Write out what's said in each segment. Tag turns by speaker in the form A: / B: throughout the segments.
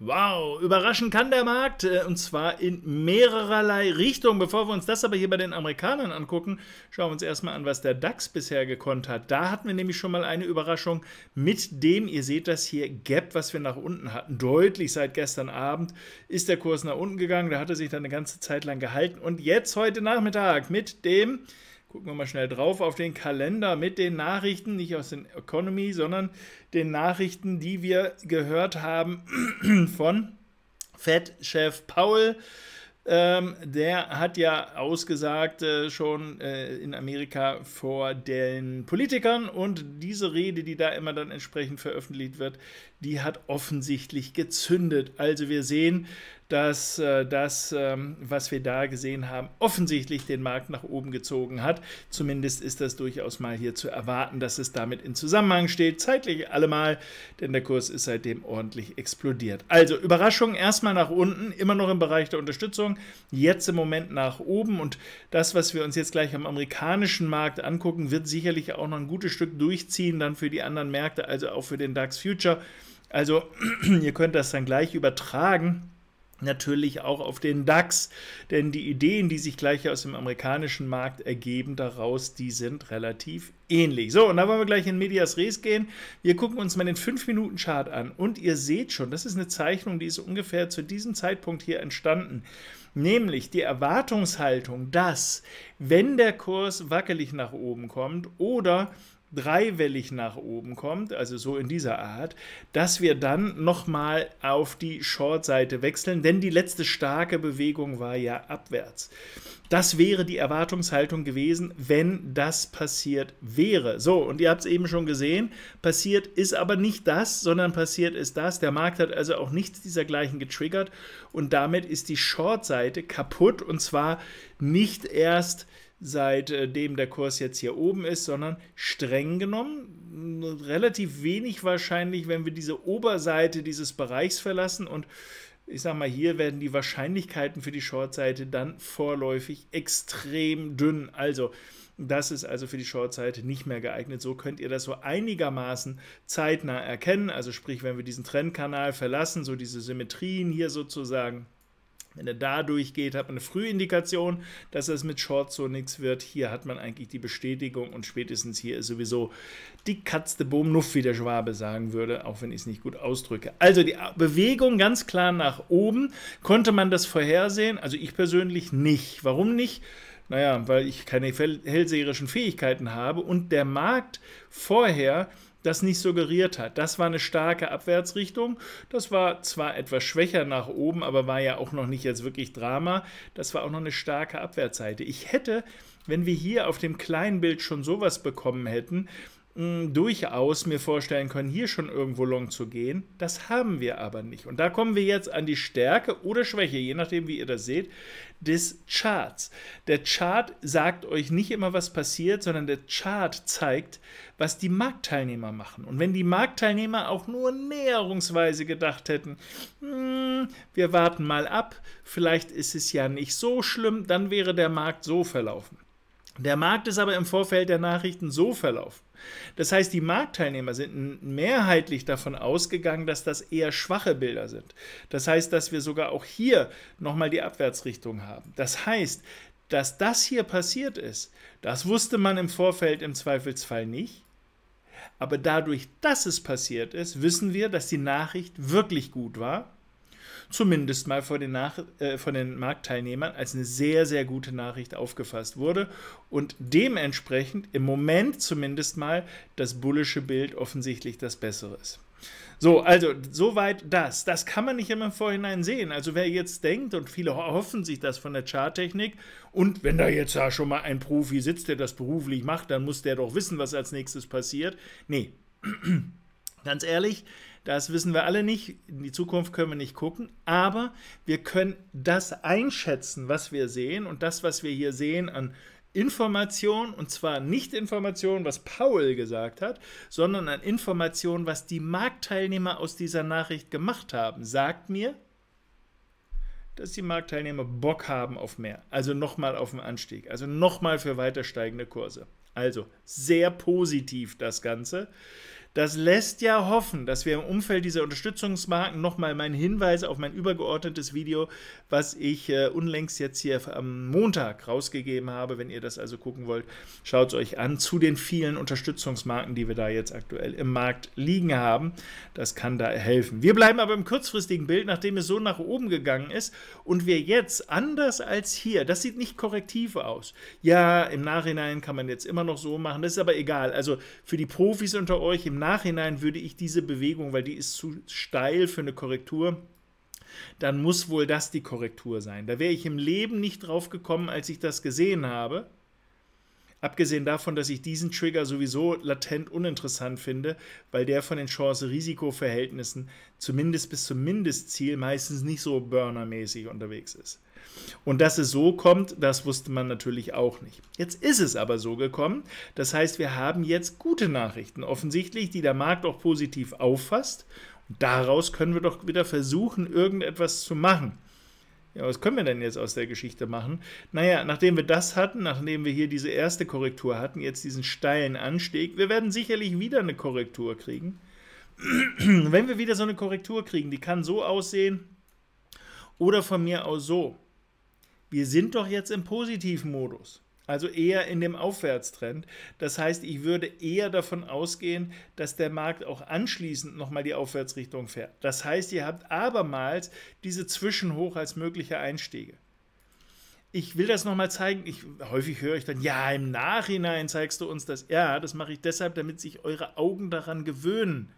A: Wow, überraschen kann der Markt äh, und zwar in mehrererlei Richtungen. Bevor wir uns das aber hier bei den Amerikanern angucken, schauen wir uns erstmal an, was der DAX bisher gekonnt hat. Da hatten wir nämlich schon mal eine Überraschung mit dem, ihr seht das hier, Gap, was wir nach unten hatten. Deutlich seit gestern Abend ist der Kurs nach unten gegangen, da hat er sich dann eine ganze Zeit lang gehalten und jetzt heute Nachmittag mit dem gucken wir mal schnell drauf auf den Kalender mit den Nachrichten, nicht aus den Economy, sondern den Nachrichten, die wir gehört haben von Fed-Chef Powell. Ähm, der hat ja ausgesagt äh, schon äh, in Amerika vor den Politikern und diese Rede, die da immer dann entsprechend veröffentlicht wird, die hat offensichtlich gezündet. Also wir sehen, dass äh, das, ähm, was wir da gesehen haben, offensichtlich den Markt nach oben gezogen hat. Zumindest ist das durchaus mal hier zu erwarten, dass es damit in Zusammenhang steht. Zeitlich allemal, denn der Kurs ist seitdem ordentlich explodiert. Also Überraschung erstmal nach unten, immer noch im Bereich der Unterstützung, jetzt im Moment nach oben. Und das, was wir uns jetzt gleich am amerikanischen Markt angucken, wird sicherlich auch noch ein gutes Stück durchziehen, dann für die anderen Märkte, also auch für den DAX Future. Also ihr könnt das dann gleich übertragen natürlich auch auf den DAX, denn die Ideen, die sich gleich aus dem amerikanischen Markt ergeben daraus, die sind relativ ähnlich. So, und da wollen wir gleich in Medias Res gehen. Wir gucken uns mal den 5-Minuten-Chart an und ihr seht schon, das ist eine Zeichnung, die ist ungefähr zu diesem Zeitpunkt hier entstanden. Nämlich die Erwartungshaltung, dass wenn der Kurs wackelig nach oben kommt oder dreiwellig nach oben kommt, also so in dieser Art, dass wir dann nochmal auf die Short-Seite wechseln, denn die letzte starke Bewegung war ja abwärts. Das wäre die Erwartungshaltung gewesen, wenn das passiert wäre. So, und ihr habt es eben schon gesehen, passiert ist aber nicht das, sondern passiert ist das. Der Markt hat also auch nichts dieser getriggert und damit ist die Short-Seite kaputt und zwar nicht erst seitdem äh, der Kurs jetzt hier oben ist, sondern streng genommen relativ wenig wahrscheinlich, wenn wir diese Oberseite dieses Bereichs verlassen und ich sage mal, hier werden die Wahrscheinlichkeiten für die Shortseite dann vorläufig extrem dünn. Also, das ist also für die Shortseite nicht mehr geeignet. So könnt ihr das so einigermaßen zeitnah erkennen. Also sprich, wenn wir diesen Trendkanal verlassen, so diese Symmetrien hier sozusagen, wenn er da durchgeht, hat man eine Frühindikation, dass es mit Short so nichts wird. Hier hat man eigentlich die Bestätigung und spätestens hier ist sowieso die Katze Boom Nuff, wie der Schwabe sagen würde, auch wenn ich es nicht gut ausdrücke. Also die Bewegung ganz klar nach oben. Konnte man das vorhersehen? Also ich persönlich nicht. Warum nicht? Naja, weil ich keine hellseherischen Fähigkeiten habe und der Markt vorher das nicht suggeriert hat. Das war eine starke Abwärtsrichtung. Das war zwar etwas schwächer nach oben, aber war ja auch noch nicht jetzt wirklich Drama. Das war auch noch eine starke Abwärtsseite. Ich hätte, wenn wir hier auf dem kleinen Bild schon sowas bekommen hätten, mh, durchaus mir vorstellen können, hier schon irgendwo long zu gehen. Das haben wir aber nicht. Und da kommen wir jetzt an die Stärke oder Schwäche, je nachdem, wie ihr das seht, des Charts. Der Chart sagt euch nicht immer, was passiert, sondern der Chart zeigt, was die Marktteilnehmer machen. Und wenn die Marktteilnehmer auch nur näherungsweise gedacht hätten, hm, wir warten mal ab, vielleicht ist es ja nicht so schlimm, dann wäre der Markt so verlaufen. Der Markt ist aber im Vorfeld der Nachrichten so verlaufen. Das heißt, die Marktteilnehmer sind mehrheitlich davon ausgegangen, dass das eher schwache Bilder sind. Das heißt, dass wir sogar auch hier nochmal die Abwärtsrichtung haben. Das heißt, dass das hier passiert ist, das wusste man im Vorfeld im Zweifelsfall nicht. Aber dadurch, dass es passiert ist, wissen wir, dass die Nachricht wirklich gut war zumindest mal von den, Nach äh, von den Marktteilnehmern als eine sehr, sehr gute Nachricht aufgefasst wurde und dementsprechend im Moment zumindest mal das bullische Bild offensichtlich das bessere ist. So, also soweit das. Das kann man nicht immer im Vorhinein sehen. Also wer jetzt denkt, und viele hoffen sich das von der Charttechnik, und wenn da jetzt ja schon mal ein Profi sitzt, der das beruflich macht, dann muss der doch wissen, was als nächstes passiert. Nee. Ganz ehrlich, das wissen wir alle nicht. In die Zukunft können wir nicht gucken. Aber wir können das einschätzen, was wir sehen. Und das, was wir hier sehen an Information, und zwar nicht Information, was Paul gesagt hat, sondern an Information, was die Marktteilnehmer aus dieser Nachricht gemacht haben, sagt mir, dass die Marktteilnehmer Bock haben auf mehr. Also nochmal auf den Anstieg, also nochmal für weiter steigende Kurse. Also sehr positiv das Ganze. Das lässt ja hoffen, dass wir im Umfeld dieser Unterstützungsmarken nochmal meinen Hinweis auf mein übergeordnetes Video, was ich äh, unlängst jetzt hier am Montag rausgegeben habe. Wenn ihr das also gucken wollt, schaut es euch an zu den vielen Unterstützungsmarken, die wir da jetzt aktuell im Markt liegen haben. Das kann da helfen. Wir bleiben aber im kurzfristigen Bild, nachdem es so nach oben gegangen ist und wir jetzt anders als hier, das sieht nicht korrektiv aus. Ja, im Nachhinein kann man jetzt immer noch so machen, das ist aber egal. Also für die Profis unter euch im Nachhinein würde ich diese Bewegung, weil die ist zu steil für eine Korrektur, dann muss wohl das die Korrektur sein. Da wäre ich im Leben nicht drauf gekommen, als ich das gesehen habe. Abgesehen davon, dass ich diesen Trigger sowieso latent uninteressant finde, weil der von den Chance-Risiko-Verhältnissen zumindest bis zum Mindestziel meistens nicht so burnermäßig unterwegs ist. Und dass es so kommt, das wusste man natürlich auch nicht. Jetzt ist es aber so gekommen. Das heißt, wir haben jetzt gute Nachrichten offensichtlich, die der Markt auch positiv auffasst. Und daraus können wir doch wieder versuchen, irgendetwas zu machen. Ja, was können wir denn jetzt aus der Geschichte machen? Naja, nachdem wir das hatten, nachdem wir hier diese erste Korrektur hatten, jetzt diesen steilen Anstieg, wir werden sicherlich wieder eine Korrektur kriegen. Wenn wir wieder so eine Korrektur kriegen, die kann so aussehen oder von mir aus so wir sind doch jetzt im Positivmodus, Also eher in dem Aufwärtstrend. Das heißt, ich würde eher davon ausgehen, dass der Markt auch anschließend nochmal die Aufwärtsrichtung fährt. Das heißt, ihr habt abermals diese Zwischenhoch als mögliche Einstiege. Ich will das nochmal zeigen. Ich, häufig höre ich dann, ja, im Nachhinein zeigst du uns das. Ja, das mache ich deshalb, damit sich eure Augen daran gewöhnen.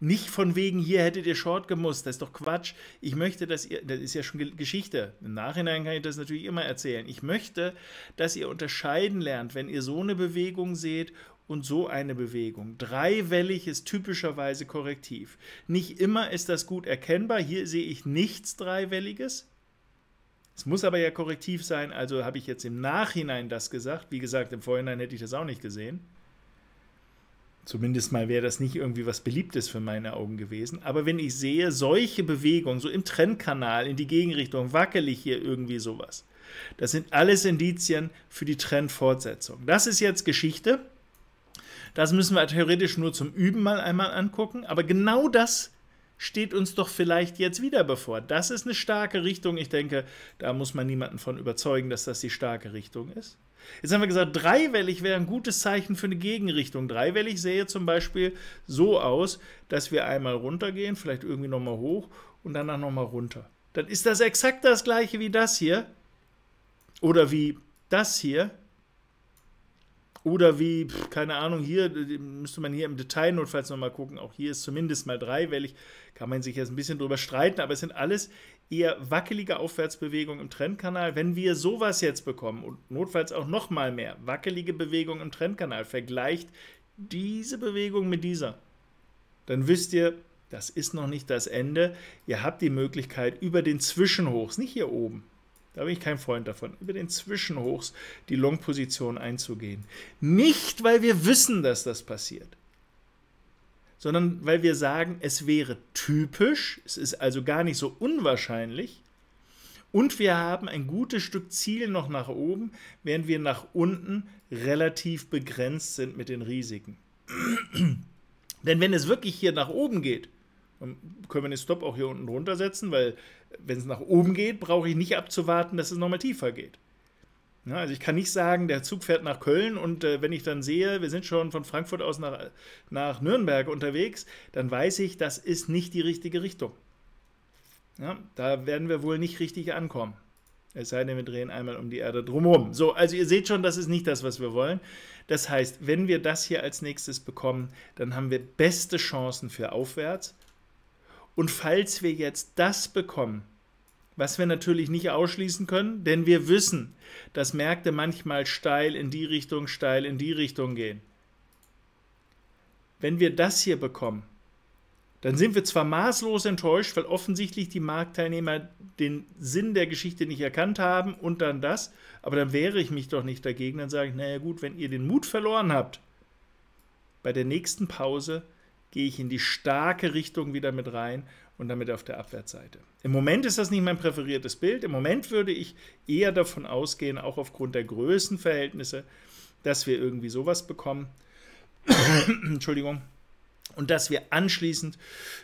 A: Nicht von wegen, hier hättet ihr Short gemusst, das ist doch Quatsch. Ich möchte, dass ihr, das ist ja schon Geschichte. Im Nachhinein kann ich das natürlich immer erzählen. Ich möchte, dass ihr unterscheiden lernt, wenn ihr so eine Bewegung seht und so eine Bewegung. Dreiwellig ist typischerweise korrektiv. Nicht immer ist das gut erkennbar. Hier sehe ich nichts Dreiwelliges. Es muss aber ja korrektiv sein, also habe ich jetzt im Nachhinein das gesagt. Wie gesagt, im Vorhinein hätte ich das auch nicht gesehen. Zumindest mal wäre das nicht irgendwie was Beliebtes für meine Augen gewesen. Aber wenn ich sehe, solche Bewegungen, so im Trendkanal, in die Gegenrichtung, wackelig hier irgendwie sowas, das sind alles Indizien für die Trendfortsetzung. Das ist jetzt Geschichte. Das müssen wir theoretisch nur zum Üben mal einmal angucken. Aber genau das steht uns doch vielleicht jetzt wieder bevor. Das ist eine starke Richtung. Ich denke, da muss man niemanden von überzeugen, dass das die starke Richtung ist. Jetzt haben wir gesagt, dreiwellig wäre ein gutes Zeichen für eine Gegenrichtung. Dreiwellig sähe zum Beispiel so aus, dass wir einmal runtergehen, vielleicht irgendwie nochmal hoch und danach nochmal runter. Dann ist das exakt das gleiche wie das hier oder wie das hier. Oder wie, pf, keine Ahnung, hier äh, müsste man hier im Detail notfalls nochmal gucken. Auch hier ist zumindest mal dreiwellig. Kann man sich jetzt ein bisschen drüber streiten, aber es sind alles eher wackelige Aufwärtsbewegungen im Trendkanal. Wenn wir sowas jetzt bekommen und notfalls auch nochmal mehr wackelige Bewegungen im Trendkanal, vergleicht diese Bewegung mit dieser, dann wisst ihr, das ist noch nicht das Ende. Ihr habt die Möglichkeit über den Zwischenhochs, nicht hier oben, da bin ich kein Freund davon, über den Zwischenhochs die Long-Position einzugehen. Nicht, weil wir wissen, dass das passiert, sondern weil wir sagen, es wäre typisch, es ist also gar nicht so unwahrscheinlich, und wir haben ein gutes Stück Ziel noch nach oben, während wir nach unten relativ begrenzt sind mit den Risiken. Denn wenn es wirklich hier nach oben geht, dann ähm, können wir den Stop auch hier unten runtersetzen, weil wenn es nach oben geht, brauche ich nicht abzuwarten, dass es nochmal tiefer geht. Ja, also ich kann nicht sagen, der Zug fährt nach Köln und äh, wenn ich dann sehe, wir sind schon von Frankfurt aus nach, nach Nürnberg unterwegs, dann weiß ich, das ist nicht die richtige Richtung. Ja, da werden wir wohl nicht richtig ankommen. Es sei denn, wir drehen einmal um die Erde drumherum. So, also ihr seht schon, das ist nicht das, was wir wollen. Das heißt, wenn wir das hier als nächstes bekommen, dann haben wir beste Chancen für aufwärts. Und falls wir jetzt das bekommen, was wir natürlich nicht ausschließen können, denn wir wissen, dass Märkte manchmal steil in die Richtung, steil in die Richtung gehen. Wenn wir das hier bekommen, dann sind wir zwar maßlos enttäuscht, weil offensichtlich die Marktteilnehmer den Sinn der Geschichte nicht erkannt haben und dann das, aber dann wehre ich mich doch nicht dagegen, dann sage ich, naja gut, wenn ihr den Mut verloren habt, bei der nächsten Pause gehe ich in die starke Richtung wieder mit rein und damit auf der Abwärtsseite. Im Moment ist das nicht mein präferiertes Bild. Im Moment würde ich eher davon ausgehen, auch aufgrund der Größenverhältnisse, dass wir irgendwie sowas bekommen. Entschuldigung. Und dass wir anschließend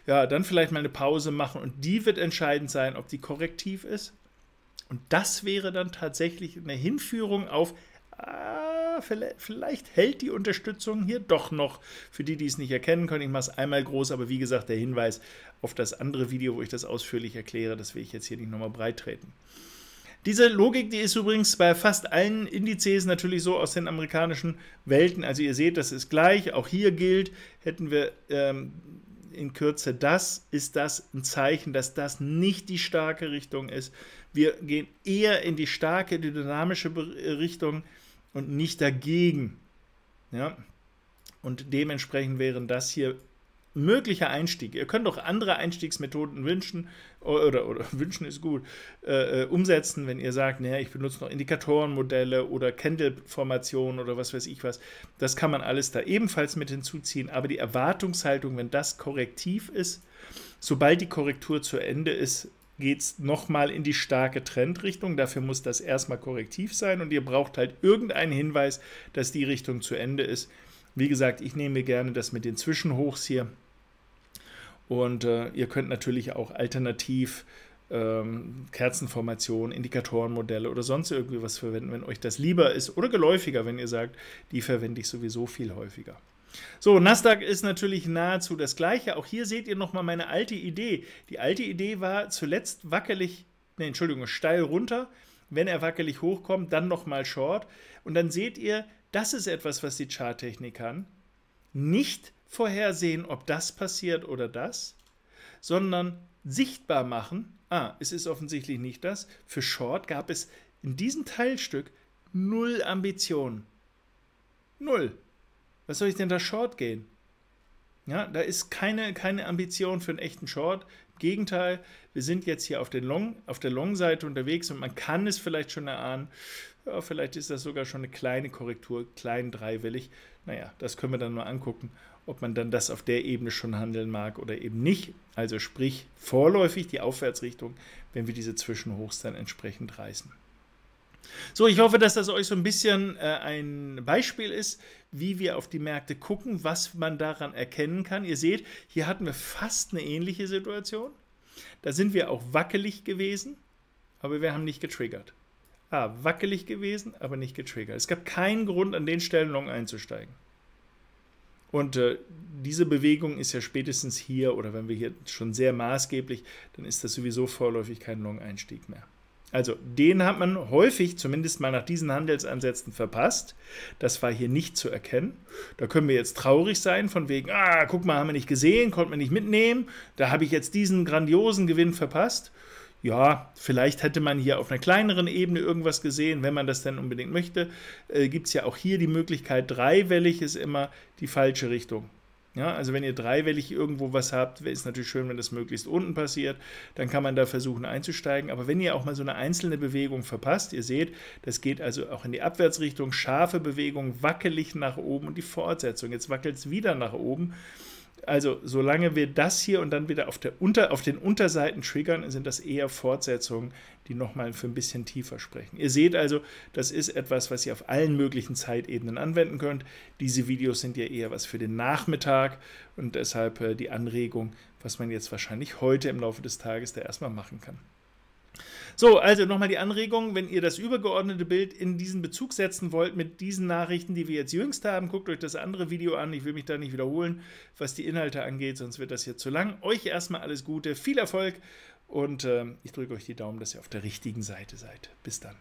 A: ja dann vielleicht mal eine Pause machen und die wird entscheidend sein, ob die korrektiv ist. Und das wäre dann tatsächlich eine Hinführung auf vielleicht hält die Unterstützung hier doch noch. Für die, die es nicht erkennen können, ich mache es einmal groß, aber wie gesagt, der Hinweis auf das andere Video, wo ich das ausführlich erkläre, das will ich jetzt hier nicht nochmal breit treten. Diese Logik, die ist übrigens bei fast allen Indizes natürlich so aus den amerikanischen Welten. Also ihr seht, das ist gleich. Auch hier gilt, hätten wir ähm, in Kürze das, ist das ein Zeichen, dass das nicht die starke Richtung ist. Wir gehen eher in die starke, die dynamische äh, Richtung und nicht dagegen. Ja? Und dementsprechend wären das hier mögliche Einstieg. Ihr könnt auch andere Einstiegsmethoden wünschen oder, oder wünschen ist gut, äh, äh, umsetzen, wenn ihr sagt, naja, ich benutze noch Indikatorenmodelle oder Candle-Formationen oder was weiß ich was. Das kann man alles da ebenfalls mit hinzuziehen, aber die Erwartungshaltung, wenn das korrektiv ist, sobald die Korrektur zu Ende ist, geht es nochmal in die starke Trendrichtung. Dafür muss das erstmal korrektiv sein und ihr braucht halt irgendeinen Hinweis, dass die Richtung zu Ende ist. Wie gesagt, ich nehme gerne das mit den Zwischenhochs hier. Und äh, ihr könnt natürlich auch alternativ ähm, Kerzenformationen, Indikatorenmodelle oder sonst irgendwie was verwenden, wenn euch das lieber ist oder geläufiger, wenn ihr sagt, die verwende ich sowieso viel häufiger. So, Nasdaq ist natürlich nahezu das gleiche. Auch hier seht ihr nochmal meine alte Idee. Die alte Idee war zuletzt wackelig, ne, Entschuldigung, steil runter. Wenn er wackelig hochkommt, dann nochmal short. Und dann seht ihr, das ist etwas, was die Charttechnik kann. Nicht vorhersehen, ob das passiert oder das, sondern sichtbar machen. Ah, es ist offensichtlich nicht das. Für Short gab es in diesem Teilstück null Ambitionen. Null. Was soll ich denn da Short gehen? Ja, da ist keine, keine Ambition für einen echten Short. Im Gegenteil, wir sind jetzt hier auf, den Long, auf der Long-Seite unterwegs und man kann es vielleicht schon erahnen. Ja, vielleicht ist das sogar schon eine kleine Korrektur, klein dreiwillig. Naja, das können wir dann mal angucken, ob man dann das auf der Ebene schon handeln mag oder eben nicht. Also sprich vorläufig die Aufwärtsrichtung, wenn wir diese Zwischenhochs dann entsprechend reißen. So, ich hoffe, dass das euch so ein bisschen äh, ein Beispiel ist, wie wir auf die Märkte gucken, was man daran erkennen kann. Ihr seht, hier hatten wir fast eine ähnliche Situation. Da sind wir auch wackelig gewesen, aber wir haben nicht getriggert. Ah, wackelig gewesen, aber nicht getriggert. Es gab keinen Grund, an den Stellen long einzusteigen. Und äh, diese Bewegung ist ja spätestens hier oder wenn wir hier schon sehr maßgeblich, dann ist das sowieso vorläufig kein Long-Einstieg mehr. Also den hat man häufig, zumindest mal nach diesen Handelsansätzen, verpasst. Das war hier nicht zu erkennen. Da können wir jetzt traurig sein, von wegen, ah, guck mal, haben wir nicht gesehen, konnten wir nicht mitnehmen, da habe ich jetzt diesen grandiosen Gewinn verpasst. Ja, vielleicht hätte man hier auf einer kleineren Ebene irgendwas gesehen, wenn man das denn unbedingt möchte. Äh, Gibt es ja auch hier die Möglichkeit, dreiwellig ist immer die falsche Richtung. Ja, also wenn ihr dreiwellig irgendwo was habt, ist natürlich schön, wenn das möglichst unten passiert, dann kann man da versuchen einzusteigen. Aber wenn ihr auch mal so eine einzelne Bewegung verpasst, ihr seht, das geht also auch in die Abwärtsrichtung, scharfe Bewegung, wackelig nach oben und die Fortsetzung. Jetzt wackelt es wieder nach oben. Also, solange wir das hier und dann wieder auf, der Unter, auf den Unterseiten triggern, sind das eher Fortsetzungen, die nochmal für ein bisschen tiefer sprechen. Ihr seht also, das ist etwas, was ihr auf allen möglichen Zeitebenen anwenden könnt. Diese Videos sind ja eher was für den Nachmittag und deshalb äh, die Anregung, was man jetzt wahrscheinlich heute im Laufe des Tages da erstmal machen kann. So, also nochmal die Anregung, wenn ihr das übergeordnete Bild in diesen Bezug setzen wollt mit diesen Nachrichten, die wir jetzt jüngst haben, guckt euch das andere Video an. Ich will mich da nicht wiederholen, was die Inhalte angeht, sonst wird das hier zu lang. Euch erstmal alles Gute, viel Erfolg und äh, ich drücke euch die Daumen, dass ihr auf der richtigen Seite seid. Bis dann.